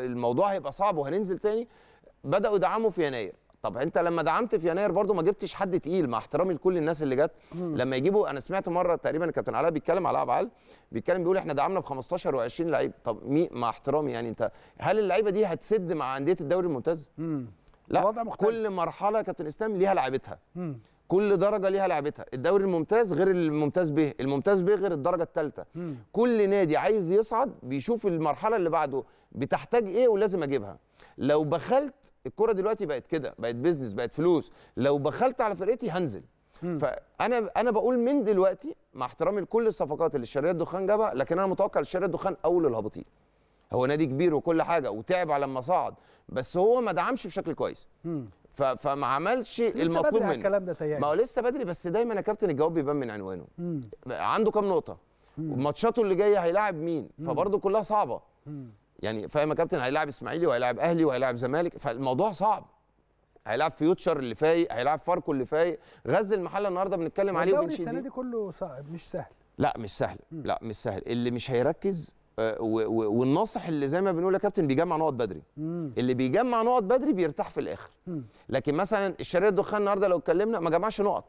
الموضوع هيبقى صعب وهننزل تاني بداوا يدعموا في يناير طب انت لما دعمت في يناير برضو ما جبتش حد تقيل مع احترامي لكل الناس اللي جت لما يجيبوا انا سمعت مره تقريبا كابتن علاء بيتكلم على عال بيتكلم بيقول احنا دعمنا ب 15 و20 لعيب طب مين مع احترامي يعني انت هل اللعيبه دي هتسد مع انديه الدوري الممتاز لا كل مرحله كابتن اسلام ليها لعيبتها كل درجه ليها لعبتها الدوري الممتاز غير الممتاز به الممتاز به غير الدرجه الثالثه كل نادي عايز يصعد بيشوف المرحله اللي بعده بتحتاج ايه ولازم اجيبها لو بخلت الكره دلوقتي بقت كده بقت بيزنس بقت فلوس لو بخلت على فرقتي هنزل فانا انا بقول من دلوقتي مع احترامي لكل الصفقات اللي الشركات الدخان جابها لكن انا متوقع الشركات الدخان اول الهابطين هو نادي كبير وكل حاجه وتعب على لما صعد بس هو ما دعمش بشكل كويس فما عملش المطلوب منه الكلام ده ما هو لسه بدري بس دايما يا كابتن الجواب بيبان من عنوانه مم. عنده كام نقطه ماتشاته اللي جايه هيلاعب مين فبرضه كلها صعبه مم. يعني فاهم يا كابتن هيلاعب اسماعيلي وهيلاعب اهلي وهيلاعب زمالك فالموضوع صعب هيلاعب فيوتشر اللي فايق هيلاعب فاركو اللي فايق غزل المحله النهارده بنتكلم عليه وبنشيل السنه دي كله صعب مش سهل لا مش سهل لا مش سهل اللي مش هيركز آه، والناصح اللي زي ما بنقول يا كابتن بيجمع نقط بدري مم. اللي بيجمع نقط بدري بيرتاح في الاخر مم. لكن مثلا الشرير الدخان النهارده لو اتكلمنا ما جمعش نقط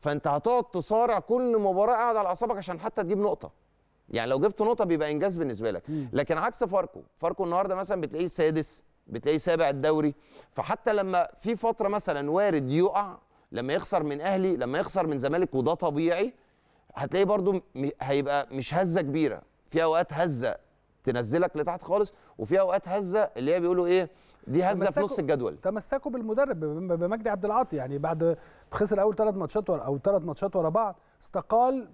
فانت هتقعد تصارع كل مباراه قاعد على اعصابك عشان حتى تجيب نقطه يعني لو جبت نقطه بيبقى انجاز بالنسبه لك مم. لكن عكس فاركو فاركو النهارده مثلا بتلاقيه سادس بتلاقيه سابع الدوري فحتى لما في فتره مثلا وارد يقع لما يخسر من اهلي لما يخسر من زمالك وده طبيعي هتلاقيه برده هيبقى مش هزه كبيره في اوقات هزه تنزلك لتحت خالص وفي اوقات هزه اللي هي بيقولوا ايه دي هزه في نص الجدول تمسكوا بالمدرب بمجدي عبد العاطي يعني بعد خسر اول ثلاث ماتشات او ثلاث ماتشات ورا بعض استقال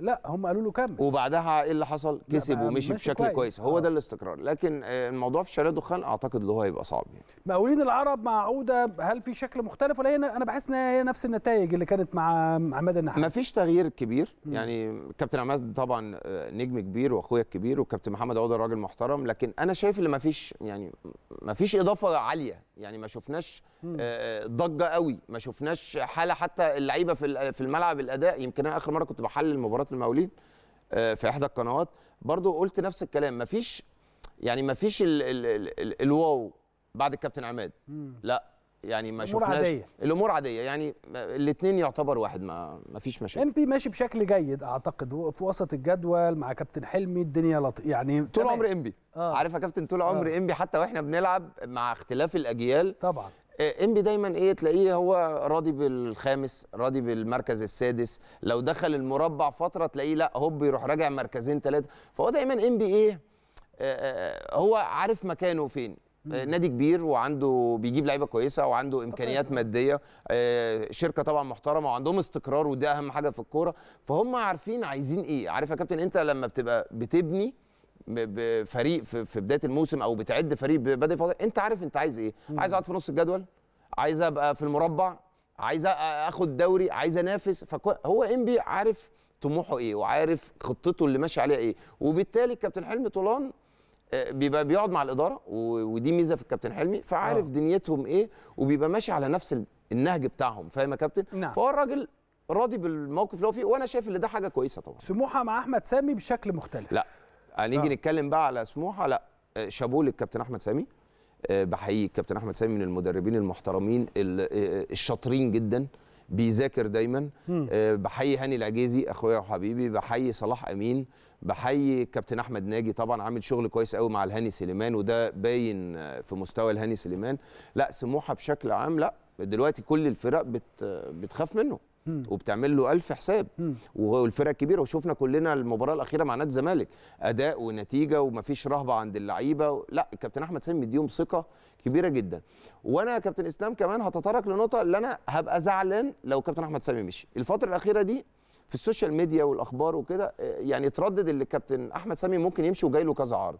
لا هم قالوا له كمل وبعدها ايه اللي حصل؟ كسب ومشي بشكل كويس, كويس. هو آه. ده الاستقرار لكن آه، الموضوع في شارع دخان اعتقد اللي هو هيبقى صعب يعني مقاولين العرب مع عوده هل في شكل مختلف ولا هي انا بحس ان هي نفس النتائج اللي كانت مع عماد النحاس مفيش تغيير كبير يعني كابتن عماد طبعا آه، نجم كبير واخويا الكبير وكابتن محمد عوده راجل محترم لكن انا شايف ان مفيش يعني مفيش اضافه عاليه يعني ما شفناش آه، ضجه قوي ما شفناش حاله حتى اللعيبه في في الملعب الاداء يمكن اخر مره كنت بحلل مباراه المقاولين آه، في احدى القنوات برضو قلت نفس الكلام مفيش يعني مفيش ال الواو بعد الكابتن عماد لا يعني ما شفناش عادية. الامور عاديه يعني الاثنين يعتبر واحد ما ما فيش مشاكل ام بي ماشي بشكل جيد اعتقد في وسط الجدول مع كابتن حلمي الدنيا لطيفه يعني طول عمر ام بي آه. عارف يا كابتن طول آه. عمر آه. ام بي حتى واحنا بنلعب مع اختلاف الاجيال طبعا آه، انبي دايما ايه تلاقيه هو راضي بالخامس راضي بالمركز السادس لو دخل المربع فتره تلاقيه لا هوب يروح راجع مركزين ثلاثه فهو دايما انبي ايه آه، آه، هو عارف مكانه فين نادي كبير وعنده بيجيب لعيبه كويسه وعنده امكانيات ماديه شركه طبعا محترمه وعندهم استقرار وده اهم حاجه في الكوره فهم عارفين عايزين ايه عارف يا كابتن انت لما بتبقى بتبني بفريق في بدايه الموسم او بتعد فريق بدا فتره انت عارف انت عايز ايه عايز اقعد في نص الجدول عايز ابقى في المربع عايز اخد دوري عايز انافس فهو انبي عارف طموحه ايه وعارف خطته اللي ماشي عليها ايه وبالتالي كابتن حلمي طولان آه، بيبقى بيقعد مع الاداره ودي ميزه في الكابتن حلمي فعارف آه. دنيتهم ايه وبيبقى ماشي على نفس النهج بتاعهم فاهم يا كابتن نعم. فهو الراجل راضي بالموقف اللي هو فيه وانا شايف ان ده حاجه كويسه طبعا سموحه مع احمد سامي بشكل مختلف لا هنيجي نعم. نتكلم بقى على سموحه لا آه، شابوه للكابتن احمد سامي آه، بحيي الكابتن احمد سامي من المدربين المحترمين آه، الشاطرين جدا بيذاكر دايما بحيي هاني العجيزي اخويا وحبيبي بحيي صلاح امين بحيي الكابتن احمد ناجي طبعا عامل شغل كويس قوي مع الهاني سليمان وده باين في مستوى الهاني سليمان لا سموحه بشكل عام لا دلوقتي كل الفرق بتخاف منه وبتعمل له 1000 حساب والفرق كبيره وشفنا كلنا المباراه الاخيره مع نادي الزمالك اداء ونتيجه ومفيش رهبه عند اللعيبه لا الكابتن احمد سامي مديهم ثقه كبيره جدا وانا كابتن اسلام كمان هتطرق لنقطه اللي انا هبقى زعلان لو كابتن احمد سامي مشي الفتره الاخيره دي في السوشيال ميديا والاخبار وكده آه، يعني اتردد اللي الكابتن احمد سامي ممكن يمشي وجاي له كذا عرض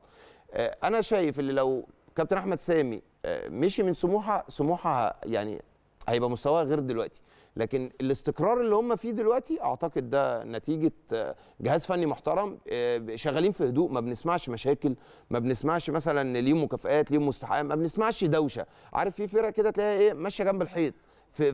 آه، انا شايف اللي لو كابتن احمد سامي آه، مشي من سموحه سموحه يعني هيبقى مستواه غير دلوقتي لكن الاستقرار اللي هم فيه دلوقتي اعتقد ده نتيجه آه، جهاز فني محترم آه، شغالين في هدوء ما بنسمعش مشاكل ما بنسمعش مثلا ليهم مكافئات ليهم مستحقات ما بنسمعش دوشه عارف في فرق كده تلاقيها ايه ماشيه جنب الحيط في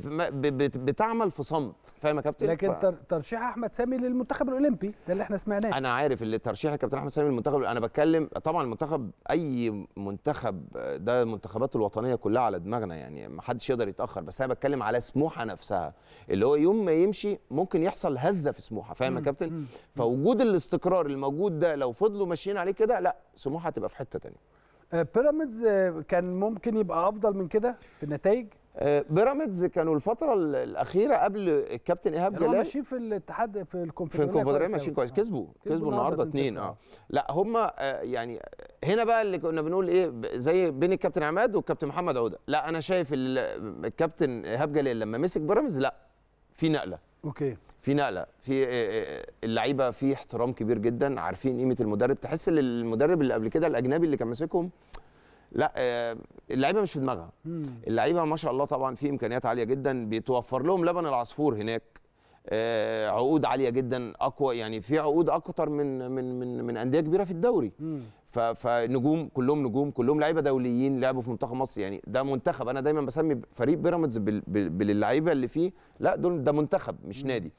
بتعمل في صمت فاهم يا كابتن لكن ف... ترشيح احمد سامي للمنتخب الاولمبي ده اللي احنا سمعناه انا عارف اللي ترشيح الكابتن احمد سامي للمنتخب انا بتكلم طبعا المنتخب اي منتخب ده المنتخبات الوطنيه كلها على دماغنا يعني ما حدش يقدر يتاخر بس انا بتكلم على سموحه نفسها اللي هو يوم ما يمشي ممكن يحصل هزه في سموحه فاهم يا كابتن فوجود الاستقرار الموجود ده لو فضلوا ماشيين عليه كده لا سموحه هتبقى في حته ثانيه آه، بيراميدز آه، كان ممكن يبقى افضل من كده في النتائج آه، بيراميدز كانوا الفتره الاخيره قبل الكابتن ايهاب يعني جلال ماشيين في الاتحاد في الكونفدراليه في الكونفدراليه ماشيين يعني. كويس كسبوا كسبوا النهارده اثنين اه لا هم آه، يعني آه، هنا بقى اللي كنا بنقول ايه زي بين الكابتن عماد والكابتن محمد عوده لا انا شايف الكابتن ايهاب جلال لما مسك بيراميدز لا في نقله اوكي في نقله في اللعيبه في احترام كبير جدا عارفين قيمه المدرب تحس ان المدرب اللي قبل كده الاجنبي اللي كان ماسكهم لا آه، اللعيبه مش في دماغها اللعيبه ما شاء الله طبعا في امكانيات عاليه جدا بيتوفر لهم لبن العصفور هناك آه، عقود عاليه جدا اقوى يعني في عقود اكتر من من من من انديه كبيره في الدوري فنجوم كلهم نجوم كلهم لعيبه دوليين لعبوا في منتخب مصر يعني ده منتخب انا دايما بسمي فريق بيراميدز باللعيبه اللي فيه لا دول ده منتخب مش نادي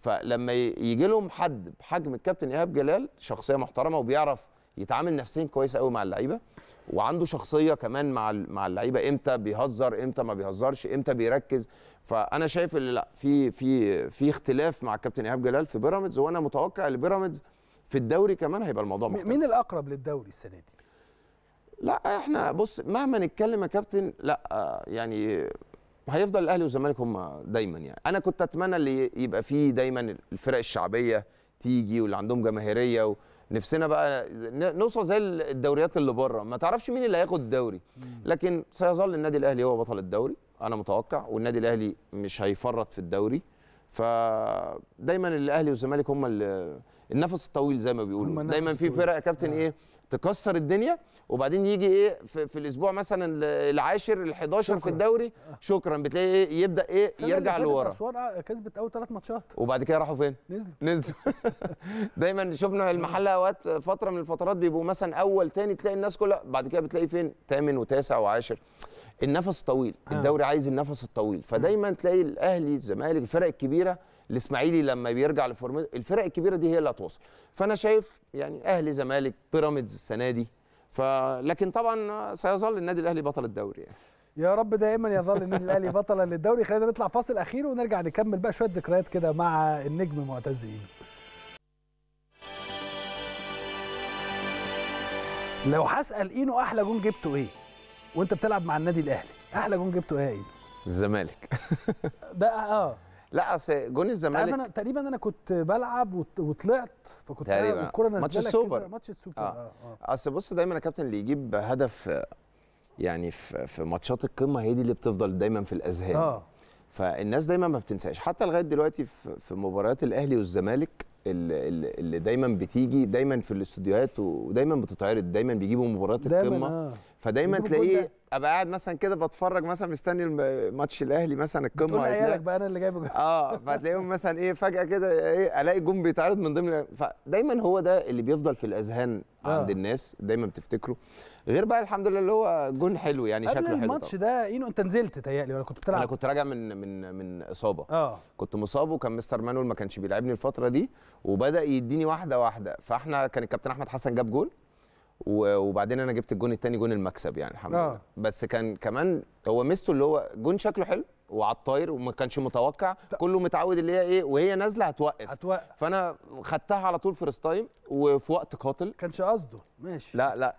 فلما يجي لهم حد بحجم الكابتن ايهاب جلال شخصيه محترمه وبيعرف يتعامل نفسيا كويس قوي مع اللعيبه وعنده شخصيه كمان مع مع اللعيبه امتى بيهزر امتى ما بيهزرش امتى بيركز فانا شايف ان لا في في في اختلاف مع الكابتن ايهاب جلال في بيراميدز وانا متوقع ان بيراميدز في الدوري كمان هيبقى الموضوع مختلف مين الاقرب للدوري السنه دي لا احنا بص مهما نتكلم يا كابتن لا يعني هيفضل الاهلي والزمالك هم دايما يعني انا كنت اتمنى اللي يبقى فيه دايما الفرق الشعبيه تيجي واللي عندهم جماهيريه و... نفسنا بقى نوصل زي الدوريات اللي بره ما تعرفش مين اللي هياخد الدوري لكن سيظل النادي الاهلي هو بطل الدوري انا متوقع والنادي الاهلي مش هيفرط في الدوري فدايما الاهلي والزمالك هم النفس الطويل زي ما بيقولوا دايما في فرق يا كابتن آه. ايه تكسر الدنيا وبعدين يجي ايه في, في الاسبوع مثلا العاشر ال11 في الدوري شكرا بتلاقي ايه يبدا ايه يرجع لورا اسوان كسبت اول ثلاث ماتشات وبعد كده راحوا فين نزلوا نزلوا دايما شفنا آه. المحله اوقات فتره من الفترات بيبقوا مثلا اول ثاني تلاقي الناس كلها بعد كده بتلاقي فين ثامن وتاسع وعاشر النفس طويل آه. الدوري عايز النفس الطويل فدايما تلاقي الاهلي الزمالك الفرق الكبيره الاسماعيلي لما بيرجع لفورمته الفرق الكبيره دي هي اللي هتوصل فانا شايف يعني اهلي زمالك بيراميدز السنه دي فلكن طبعا سيظل النادي الاهلي بطل الدوري يعني. يا رب دائما يظل النادي الاهلي بطلا للدوري خلينا نطلع فاصل اخير ونرجع نكمل بقى شويه ذكريات كده مع النجم معتز لو هسال اينو احلى جون جبته ايه وانت بتلعب مع النادي الاهلي احلى جون جبته ايه اينو الزمالك ده اه لا اصل جون الزمالك انا تقريبا انا كنت بلعب وطلعت فكنت تقريبا الكوره ماتش السوبر ماتش آه. السوبر اه, آه. آه. اصل بص دايما يا كابتن اللي يجيب هدف يعني في في ماتشات القمه هي دي اللي بتفضل دايما في الاذهان اه فالناس دايما ما بتنساش حتى لغايه دلوقتي في مباريات الاهلي والزمالك اللي دايما بتيجي دايما في الاستوديوهات ودايما بتتعرض دايما بيجيبوا مباريات القمه آه. فدايما تلاقيه ابقى قاعد مثلا كده بتفرج مثلا مستني ماتش الاهلي مثلا القمه بتقول عيالك بقى انا اللي جايبه اه فتلاقيهم مثلا ايه فجاه كده ايه الاقي جون بيتعرض من ضمن فدايما هو ده اللي بيفضل في الاذهان آه. عند الناس دايما بتفتكره غير بقى الحمد لله اللي هو جون حلو يعني شكله حلو الماتش ده اينو انت نزلت تهيألي ولا كنت بتلعب انا كنت راجع من من من اصابه اه كنت مصاب وكان مستر مانول ما كانش بيلعبني الفتره دي وبدا يديني واحده واحده فاحنا كان الكابتن احمد حسن جاب جون وبعدين انا جبت الجون الثاني جون المكسب يعني الحمد اه. لله آه. بس كان كمان هو ميزته اللي هو جون شكله حلو وعلى الطاير وما كانش متوقع كله متعود اللي هي ايه وهي نازله هتوقف هتوقف فانا خدتها على طول فيرست تايم وفي وقت قاتل كانش قصده ماشي لا لا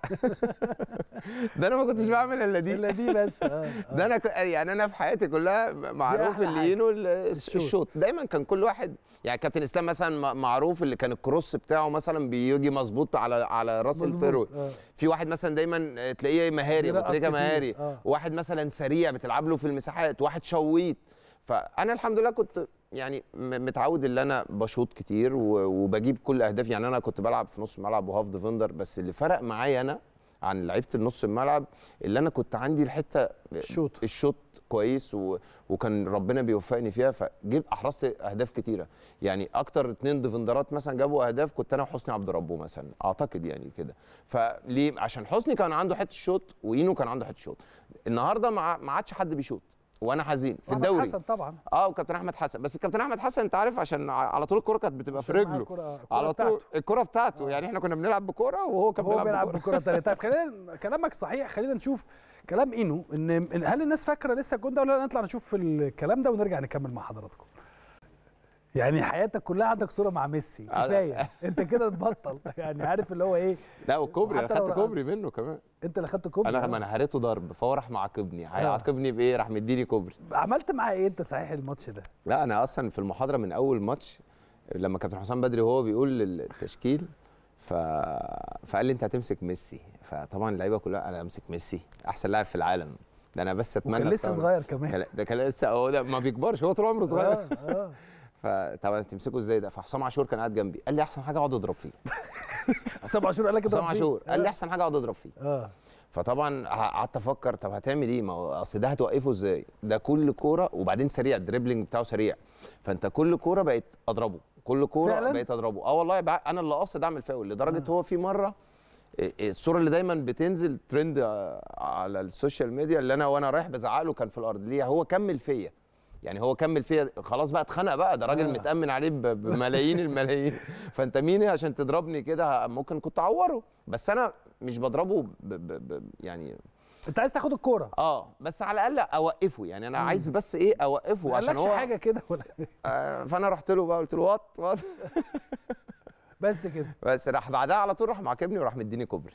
ده انا ما كنتش بعمل الا دي الا دي بس اه, آه. ده انا يعني انا في حياتي كلها معروف اللي ينو الشوط دايما كان كل واحد يعني كابتن اسلام مثلا معروف اللي كان الكروس بتاعه مثلا بيجي مظبوط على على راس الفيرو آه. في واحد مثلا دايما تلاقيه مهاري بطريقه مهاري آه. واحد مثلا سريع بتلعب له في المساحات واحد شويت فانا الحمد لله كنت يعني متعود ان انا بشوط كتير وبجيب كل اهدافي يعني انا كنت بلعب في نص الملعب وهاف ديفندر بس اللي فرق معايا انا عن لعيبه النص الملعب اللي انا كنت عندي الحته الشوط الشوط كويس و... وكان ربنا بيوفقني فيها فجيب احرزت اهداف كتيره يعني اكتر اتنين ديفندرات مثلا جابوا اهداف كنت انا وحسني عبد ربه مثلا اعتقد يعني كده فليه عشان حسني كان عنده حته الشوط واينو كان عنده حته الشوط النهارده ما مع... عادش حد بيشوط وانا حزين في الدوري حسن طبعا اه وكابتن احمد حسن بس الكابتن احمد حسن انت عارف عشان على طول الكوره كانت بتبقى في رجله على طول بتاعته. الكوره بتاعته آه. يعني احنا كنا بنلعب بكوره وهو كان هو بيلعب بكوره ثانيه طيب خلينا كلامك صحيح خلينا نشوف كلام اينو ان هل الناس فاكره لسه الجون ده ولا نطلع نشوف الكلام ده ونرجع نكمل مع حضراتكم يعني حياتك كلها عندك صوره مع ميسي كفايه انت كده تبطل يعني عارف اللي هو ايه لا وكوبري انا خدت كوبري منه كمان انت اللي خدت كوبري انا ما انا هريته ضرب فهو راح معاقبني آه. هيعاقبني بايه راح مديني كوبري عملت معاه ايه انت صحيح الماتش ده لا انا اصلا في المحاضره من اول ماتش لما كابتن حسام بدري وهو بيقول التشكيل ف... فقال لي انت هتمسك ميسي فطبعا اللعيبه كلها انا امسك ميسي احسن لاعب في العالم ده انا بس اتمنى كان لسه صغير كمان ده كان لسه هو ده ما بيكبرش هو طول عمره آه، صغير آه. فطب تمسكوا ازاي ده فحسام عاشور كان قاعد جنبي قال لي احسن حاجه اقعد اضرب فيه حسام عاشور قال لك اضرب فيه حسام عاشور قال لي آه. احسن حاجه اقعد اضرب فيه اه فطبعا قعدت افكر طب هتعمل ايه ما هو اصل ده هتوقفه ازاي ده كل كوره وبعدين سريع الدريبلنج بتاعه سريع فانت كل كوره بقيت اضربه كل كوره بقيت اضربه اه والله انا اللي قاصد اعمل فاول لدرجه آه. هو في مره الصوره اللي دايما بتنزل ترند على السوشيال ميديا اللي انا وانا رايح بزعق له كان في الارض ليه هو كمل فيا يعني هو كمل فيها خلاص بقى اتخنق بقى ده راجل آه. متامن عليه بملايين الملايين فانت مين عشان تضربني كده ممكن كنت اعوره بس انا مش بضربه ب ب ب يعني انت عايز تاخد الكوره اه بس على الاقل اوقفه يعني انا عايز بس ايه اوقفه عشان هو حاجه كده ولا إيه؟ آه، فانا رحت له بقى قلت له وات وات بس كده بس راح بعدها على طول راح معاكبني وراح مديني كوبري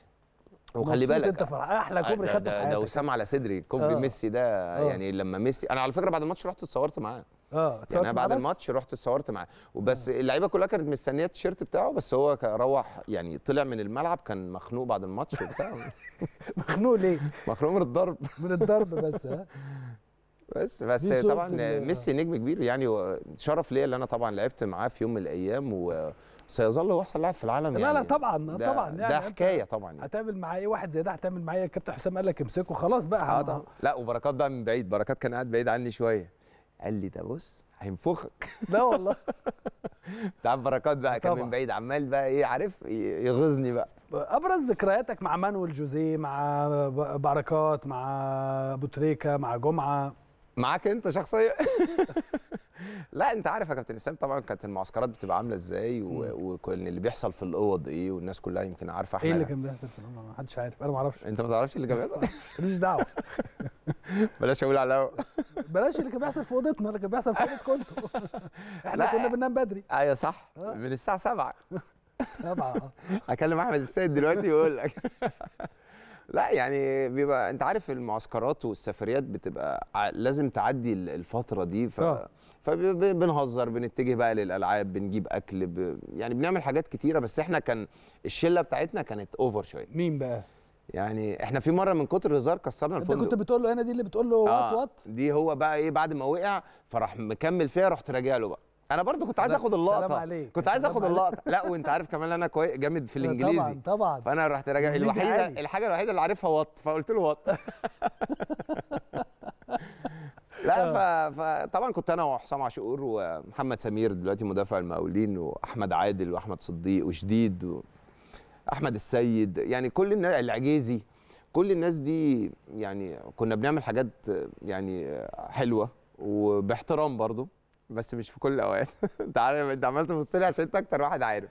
وخلي بالك انت فرح احلى آه، كوبري خدته في حياتك ده وسام على صدري كوبري آه. ميسي ده آه. يعني لما ميسي انا على فكره بعد الماتش رحت اتصورت معاه اه يعني انا بعد الماتش رحت اتصورت معاه وبس آه. اللعيبه كلها كانت مستنيه التيشيرت بتاعه بس هو روح يعني طلع من الملعب كان مخنوق بعد الماتش وبتاع مخنوق ليه؟ مخنوق من الضرب من الضرب بس ها بس بس طبعا ميسي نجم كبير يعني شرف ليا اللي انا طبعا لعبت معاه في يوم من الايام و سيظل هو احسن لاعب في العالم لا يعني لا طبعا ده طبعا يعني ده حكايه طبعا يعني. هتعمل معاه ايه واحد زي ده هتعمل معايا الكابتن حسام قال لك امسكه خلاص بقى آه لا وبركات بقى من بعيد بركات كان قاعد بعيد عني شويه قال لي ده بص هينفخك لا والله انت عارف بركات بقى كان من بعيد عمال بقى ايه عارف يغيظني بقى ابرز ذكرياتك مع مانويل جوزيه مع بركات مع ابو تريكه مع جمعه معاك انت شخصيا لا انت عارف يا كابتن اسلام طبعا كانت المعسكرات بتبقى عامله ازاي وكان اللي بيحصل في الاوض ايه والناس كلها يمكن عارفه احنا ايه اللي كان بيحصل في الاوض ما حدش عارف انا ما اعرفش انت ما تعرفش اللي كان بيحصل ماليش دعوه بلاش اقول على بلاش اللي كان بيحصل في اوضتنا اللي كان بيحصل في اوضه كنتوا احنا كنا بننام بدري ايوه صح آه. من الساعه 7 7 اكلم احمد السيد دلوقتي ويقول لك لا يعني بيبقى انت عارف المعسكرات والسفريات بتبقى لازم تعدي الفتره دي ف آه. فبنهزر بنتجه بقى للالعاب بنجيب اكل ب... يعني بنعمل حاجات كتيره بس احنا كان الشله بتاعتنا كانت اوفر شويه مين بقى يعني احنا في مره من كتر الهزار كسرنا الفندق انت كنت بتقول له انا دي اللي بتقول له وات آه وات دي هو بقى ايه بعد ما وقع فراح مكمل فيها رحت راجع له بقى انا برضو كنت عايز اخد اللقطه سلام عليك. كنت عايز اخد اللقطه لا وانت عارف كمان انا كويس جامد في آه، الانجليزي طبعا طبعا فانا رحت راجع الوحيده عالي. الحاجه الوحيده اللي عارفها وط فقلت له وط لا آه. فطبعا كنت انا وحسام عاشور ومحمد سمير دلوقتي مدافع المقاولين واحمد عادل واحمد صديق وشديد واحمد السيد يعني كل الناس العجيزي كل الناس دي يعني كنا بنعمل حاجات يعني حلوه وباحترام برضو بس مش في كل الاوقات انت عارف انت عمال تبص لي عشان انت اكتر واحد عارف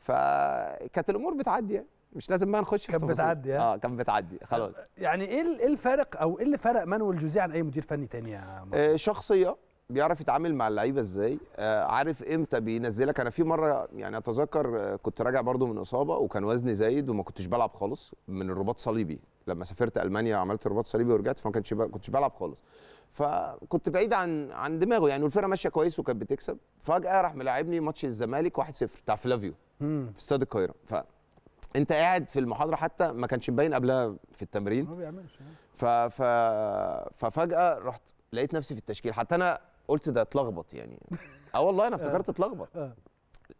فكانت الامور بتعدي يعني مش لازم بقى نخش في كانت بتعدي اه كانت بتعدي خلاص يعني ايه ايه او ايه اللي فرق مانويل جوزيه عن اي مدير فني تاني يا آه شخصيه بيعرف يتعامل مع اللعيبه ازاي آه عارف امتى بينزلك انا في مره يعني اتذكر آه، كنت راجع برضو من اصابه وكان وزني زايد وما كنتش بلعب خالص من الرباط صليبي لما سافرت المانيا عملت رباط صليبي ورجعت فما كنتش كنتش بلعب خالص فكنت بعيد عن عن دماغه يعني والفرقه ماشيه كويس وكانت بتكسب فجاه راح ملاعبني ماتش الزمالك 1-0 بتاع فلافيو في استاد القاهره فانت قاعد في المحاضره حتى ما كانش مبين قبلها في التمرين ما بيعملش اه. ف... ف... ففجاه رحت لقيت نفسي في التشكيل حتى انا قلت ده اتلخبط يعني اه والله انا آه. افتكرت اتلخبط آه.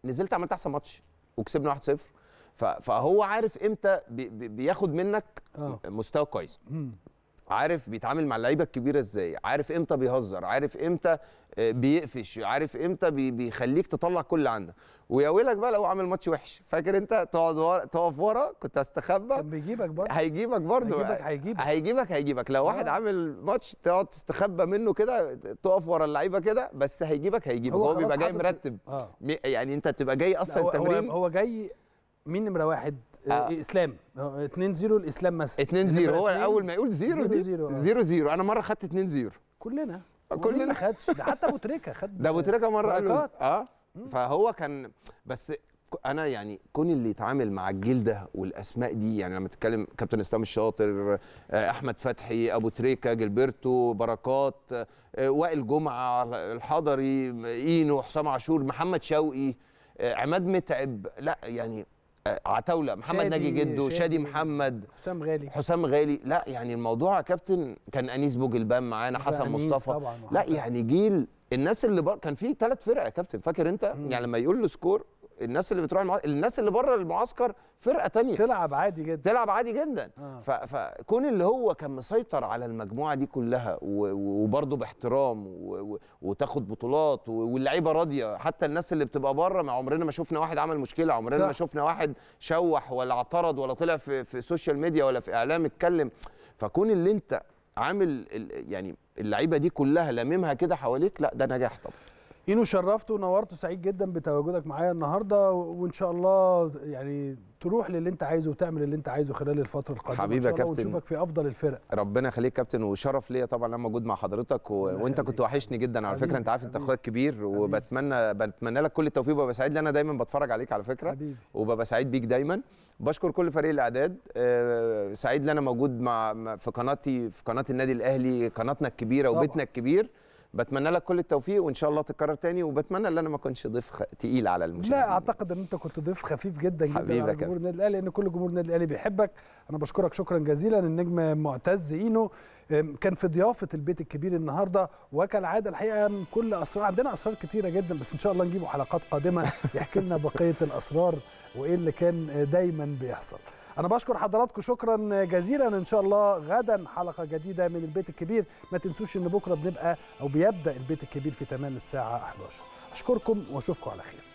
نزلت عملت احسن ماتش وكسبنا 1-0 فهو عارف امتى بياخد منك مستوى كويس عارف بيتعامل مع اللعيبه الكبيره ازاي عارف امتى بيهزر عارف امتى آه، بيقفش عارف امتى بيخليك تطلع كل عندك ويا ويلك بقى لو عامل ماتش وحش فاكر انت تقعد ورا تقف ورا كنت هستخبى كان بيجيبك برضه هيجيبك برضه هيجيبك هيجيبك هيجيبك هيجيبك لو واحد آه. عامل ماتش تقعد تستخبى منه كده تقف ورا اللعيبه كده بس هيجيبك هيجيبك هو, هو بيبقى جاي مرتب آه. يعني انت تبقى جاي اصلا التمرين هو, هو جاي مين نمره واحد آه. آه. اسلام 2 آه، 0 الاسلام مثلا 2 0 هو اول ما يقول زيرو 0 0 آه. انا مره خدت 2 0 كلنا كلنا ما خدش ده حتى ابو تريكه خد ده ابو تريكه مره قال اه فهو كان بس انا يعني كون اللي يتعامل مع الجيل ده والاسماء دي يعني لما تتكلم كابتن اسلام الشاطر احمد فتحي ابو تريكه جلبرتو بركات وائل جمعه الحضري اينو حسام عاشور محمد شوقي عماد متعب لا يعني عتاوله محمد ناجي جده شادي محمد حسام غالي حسام غالي لا يعني الموضوع يا كابتن كان انيس بوجلبان معانا حسن مصطفى طبعاً لا يعني جيل الناس اللي بر... كان في ثلاث فرق يا كابتن فاكر انت مم. يعني لما يقول له سكور الناس اللي بتروح المع... الناس اللي بره المعسكر فرقه تانية تلعب عادي جدا تلعب عادي جدا آه. ف... فكون اللي هو كان مسيطر على المجموعه دي كلها و... باحترام و... و... وتاخد بطولات و... واللعيبه راضيه حتى الناس اللي بتبقى بره ما عمرنا ما شفنا واحد عمل مشكله عمرنا ما شفنا واحد شوح ولا اعترض ولا طلع في في السوشيال ميديا ولا في اعلام اتكلم فكون اللي انت عامل يعني اللعيبه دي كلها لاممها كده حواليك لا ده نجاح طبعا اينو شرفت ونورت سعيد جدا بتواجدك معايا النهارده وان شاء الله يعني تروح للي انت عايزه وتعمل اللي انت عايزه خلال الفتره القادمه حبيبي يا كابتن ونشوفك في افضل الفرق ربنا يخليك كابتن وشرف ليا طبعا انا موجود مع حضرتك و... وانت كنت وحشني جدا على فكره انت عارف انت اخويا كبير وبتمنى بتمنى لك كل التوفيق وببقى سعيد انا دايما بتفرج عليك على فكره حبيبي. وببقى سعيد بيك دايما بشكر كل فريق الاعداد آه، سعيد ان انا موجود مع في قناتي في قناه النادي الاهلي قناتنا الكبيره وبيتنا الكبير بتمنى لك كل التوفيق وان شاء الله تتكرر تاني وبتمنى ان انا ما اكونش ضيف خ... تقيل على المشاهدين لا اعتقد ان انت كنت ضيف خفيف جدا جدا على جمهور النادي الاهلي لان كل جمهور النادي الاهلي بيحبك انا بشكرك شكرا جزيلا النجم معتز اينو كان في ضيافه البيت الكبير النهارده وكالعاده الحقيقه كل اسرار عندنا اسرار كتيره جدا بس ان شاء الله نجيبه حلقات قادمه يحكي لنا بقيه الاسرار وايه اللي كان دايما بيحصل انا بشكر حضراتكم شكرا جزيلا ان شاء الله غدا حلقه جديده من البيت الكبير ما تنسوش ان بكره بنبقى او بيبدا البيت الكبير في تمام الساعه 11 اشكركم واشوفكم على خير